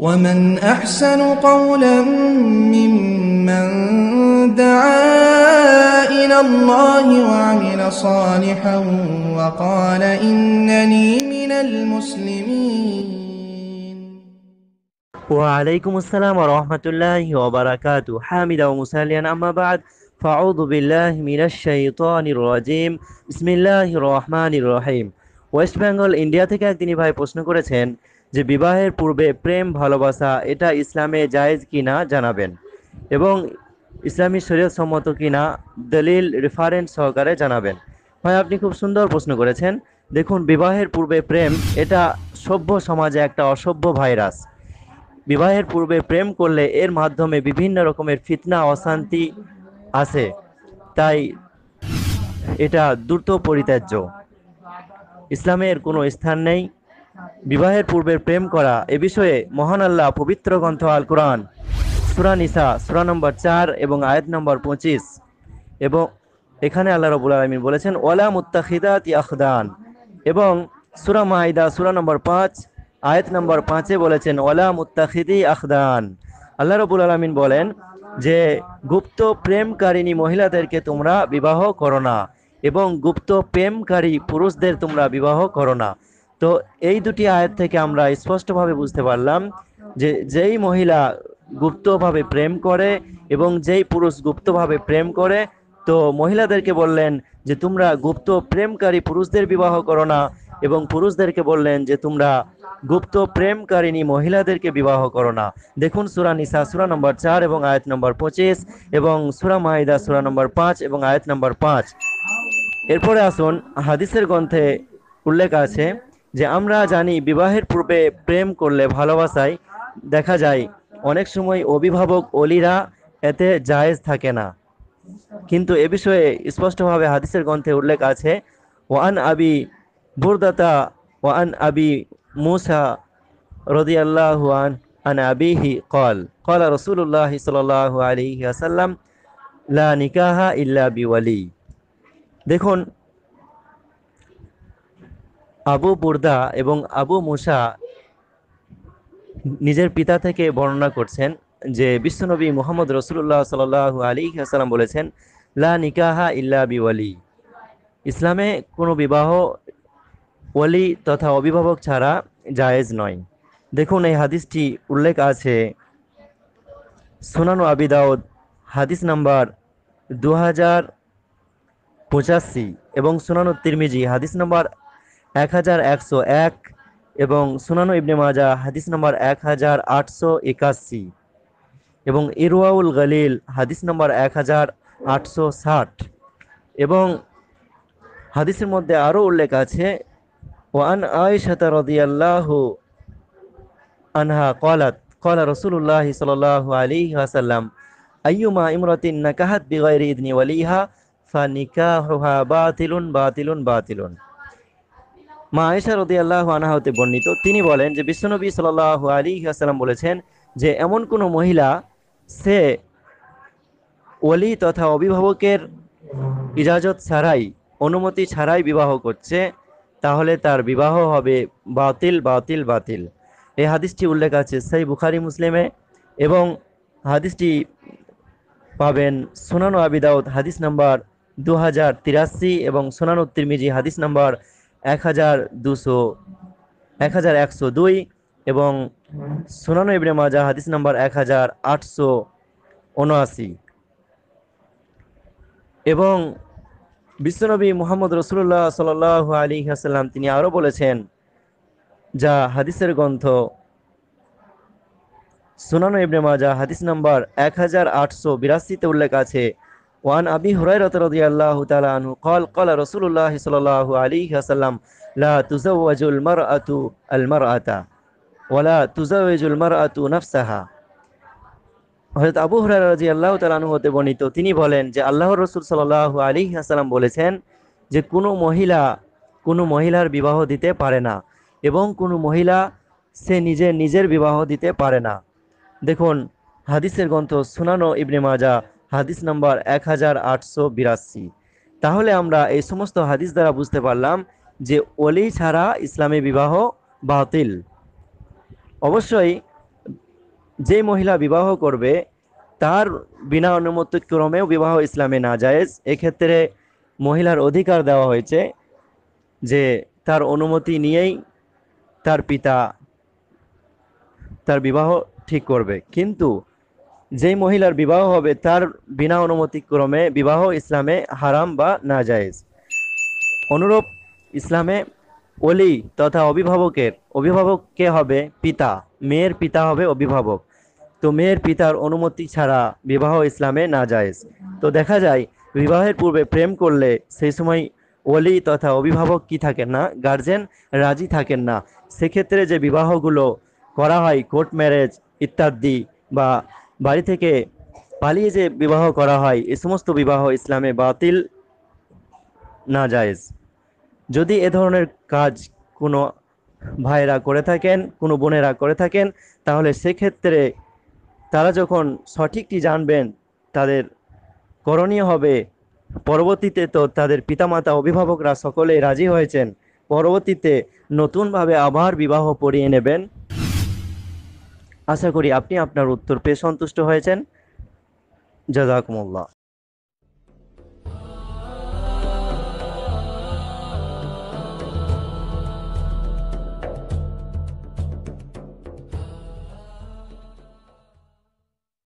ومن أحسن قولا ممن دعا إلى الله وعمل صالحا وقال إنني من المسلمين وعليكم السلام ورحمة الله وبركاته حامدا ومساليا أما بعد فأعوذ بالله من الشيطان الرجيم بسم الله الرحمن الرحيم West Bengal India থেকে একদিনই ভাই প্রশ্ন করেছেন যে বিবাহের পূর্বে প্রেম ভালোবাসা এটা ইসলামে জায়েজ কি না জানাবেন এবং ইসলামী সম্মত কি না দলিল রেফারেন্স সহকারে জানাবেন ভাই আপনি খুব সুন্দর প্রশ্ন করেছেন দেখুন বিবাহের পূর্বে প্রেম এটা সভ্য সমাজে একটা অসভ্য ভাইরাস বিবাহের পূর্বে প্রেম করলে এর মাধ্যমে বিভিন্ন রকমের ফিতনা অশান্তি আছে তাই এটা দ্রুত পরিত্যাজ্য ইসলামের কোনো স্থান নেই বিবাহের পূর্বে প্রেম করা এ বিষয়ে মহান আল্লাহ পবিত্র গ্রন্থ আল কোরআন সুরা নিসা সুরা নম্বর চার এবং আয়াত নম্বর পঁচিশ এবং এখানে আল্লাহ রবুল আলমিন বলেছেন ওলা মুত্তাখিদাত আখদান এবং সুরা মাহিদা সুরা নম্বর পাঁচ আয়াত নম্বর পাঁচে বলেছেন ওলা মুত্তাখিদি আখদান আল্লাহ রবুল আলমিন বলেন যে গুপ্ত প্রেমকারিণী মহিলাদেরকে তোমরা বিবাহ করো না এবং গুপ্ত প্রেমকারী পুরুষদের তোমরা বিবাহ করো না তো এই দুটি আয়াত থেকে আমরা স্পষ্টভাবে বুঝতে পারলাম যে যেই মহিলা গুপ্তভাবে প্রেম করে এবং যেই পুরুষ গুপ্তভাবে প্রেম করে তো মহিলাদেরকে বললেন যে তোমরা গুপ্ত প্রেমকারী পুরুষদের বিবাহ করো না এবং পুরুষদেরকে বললেন যে তোমরা গুপ্ত প্রেমকারিণী মহিলাদেরকে বিবাহ করো না দেখুন সুরা নিসা সুরা নম্বর চার এবং আয়াত নম্বর পঁচিশ এবং সুরা মাহিদা সুরা নম্বর পাঁচ এবং আয়াত নম্বর পাঁচ এরপরে আসুন হাদিসের গ্রন্থে উল্লেখ আছে যে আমরা জানি বিবাহের পূর্বে প্রেম করলে ভালোবাসায় দেখা যায় অনেক সময় অভিভাবক অলিরা এতে জায়েজ থাকে না কিন্তু এ বিষয়ে স্পষ্টভাবে হাদিসের গ্রন্থে উল্লেখ আছে ওয়ান আবি বুরদাতা ওয়ান আবি মুসা রদি আল্লাহ আন আন আবিহি কল কল রসুল্লাহ সাল্লাহ আলি আসাল্লাম লা নিকাহা ইল্লা বিওয়ালি দেখুন আবু বুর্দা এবং আবু মুসা নিজের পিতা থেকে বর্ণনা করছেন যে বিশ্বনবী মোহাম্মদ রসুল্লাহ সাল আলী আসসালাম বলেছেন লা নিকাহা ইল্লা বিওয়ালি ইসলামে কোনো বিবাহ ওয়ালি তথা অভিভাবক ছাড়া জায়েজ নয় দেখুন এই হাদিসটি উল্লেখ আছে সোনানো আবি দাউদ হাদিস নাম্বার দু হাজার পঁচাশি এবং সোনানো তিরমিজি হাদিস নাম্বার এক হাজার একশো এক এবং সুনানু ইবনে মাজা হাদিস নম্বর এক হাজার আটশো একাশি এবং ইরুয়াউল গালিল হাদিস নম্বর এক হাজার আটশো ষাট এবং হাদিসের মধ্যে আরও উল্লেখ আছে ওয়ান আয়সাতা রদিয়াল্লাহু আনহা কলাত কলা রসুল্লাহ সাল আলী আসাল্লাম আইয়ুমা ইমরাতিন নাকাহাত বিগাইরি ইদনি ওয়ালিহা ফা নিকাহুহা বাতিলুন বাতিলুন বাতিলুন মা আয়েশা রদি আল্লাহ আনাহতে বর্ণিত তিনি বলেন যে বিশ্বনবী সাল আলী আসসালাম বলেছেন যে এমন কোনো মহিলা সে ওলি তথা অভিভাবকের ইজাজত ছাড়াই অনুমতি ছাড়াই বিবাহ করছে তাহলে তার বিবাহ হবে বাতিল বাতিল বাতিল এই হাদিসটি উল্লেখ আছে সেই বুখারি মুসলিমে এবং হাদিসটি পাবেন সোনানো আবিদাউদ হাদিস নাম্বার দু হাজার তিরাশি এবং সোনানো তিরমিজি হাদিস নাম্বার এক হাজার দুশো এক হাজার একশো দুই এবং সোনানো ইবনে মাজা হাদিস নাম্বার এক হাজার আটশো উনআশি এবং বিশ্বনবী মোহাম্মদ রসুল্লাহ সাল আলী আসাল্লাম তিনি আরও বলেছেন যা হাদিসের গ্রন্থ সোনানো ইবনে মাজা হাদিস নাম্বার এক হাজার আটশো বিরাশিতে উল্লেখ আছে ওয়ান আবি رضي الله تعالى عنه قال قال رسول الله صلى الله عليه وسلم لا تزوج المرأة المرأة ولا تزوج المرأة نفسها হযরত আবু হুরায়রা রাদিয়াল্লাহু তাআলা আনহু হতে বর্ণিত তিনি বলেন যে আল্লাহর রাসূল সাল্লাল্লাহু আলাইহি ওয়াসাল্লাম বলেছেন যে কোনো মহিলা কোনো মহিলার বিবাহ দিতে পারে না এবং কোনো মহিলা সে নিজে নিজের বিবাহ দিতে পারে না দেখুন হাদিসের গ্রন্থ সুনানো ইবনে মাজা হাদিস নাম্বার এক হাজার আটশো বিরাশি তাহলে আমরা এই সমস্ত হাদিস দ্বারা বুঝতে পারলাম যে অলি ছাড়া ইসলামী বিবাহ বাতিল অবশ্যই যে মহিলা বিবাহ করবে তার বিনা অনুমতিক্রমেও বিবাহ ইসলামে না যায়জ এক্ষেত্রে মহিলার অধিকার দেওয়া হয়েছে যে তার অনুমতি নিয়েই তার পিতা তার বিবাহ ঠিক করবে কিন্তু যেই মহিলার বিবাহ হবে তার বিনা অনুমতিক্রমে বিবাহ ইসলামে হারাম বা নাজায়েজ অনুরূপ ইসলামে অলি তথা অভিভাবকের অভিভাবক কে হবে পিতা মেয়ের পিতা হবে অভিভাবক তো মেয়ের পিতার অনুমতি ছাড়া বিবাহ ইসলামে নাজায়েজ তো দেখা যায় বিবাহের পূর্বে প্রেম করলে সেই সময় ওলি তথা অভিভাবক কি থাকেন না গার্জেন রাজি থাকেন না সেক্ষেত্রে যে বিবাহগুলো করা হয় কোর্ট ম্যারেজ ইত্যাদি বা বাড়ি থেকে পালিয়ে যে বিবাহ করা হয় এ সমস্ত বিবাহ ইসলামে বাতিল না যায়জ যদি এ ধরনের কাজ কোনো ভাইরা করে থাকেন কোনো বোনেরা করে থাকেন তাহলে সেক্ষেত্রে তারা যখন সঠিকটি জানবেন তাদের করণীয় হবে পরবর্তীতে তো তাদের পিতামাতা অভিভাবকরা সকলে রাজি হয়েছেন পরবর্তীতে নতুনভাবে আবার বিবাহ পড়িয়ে নেবেন আশা করি আপনি আপনার উত্তর পেয়ে সন্তুষ্ট হয়েছেন জাজাকুমুল্লাহ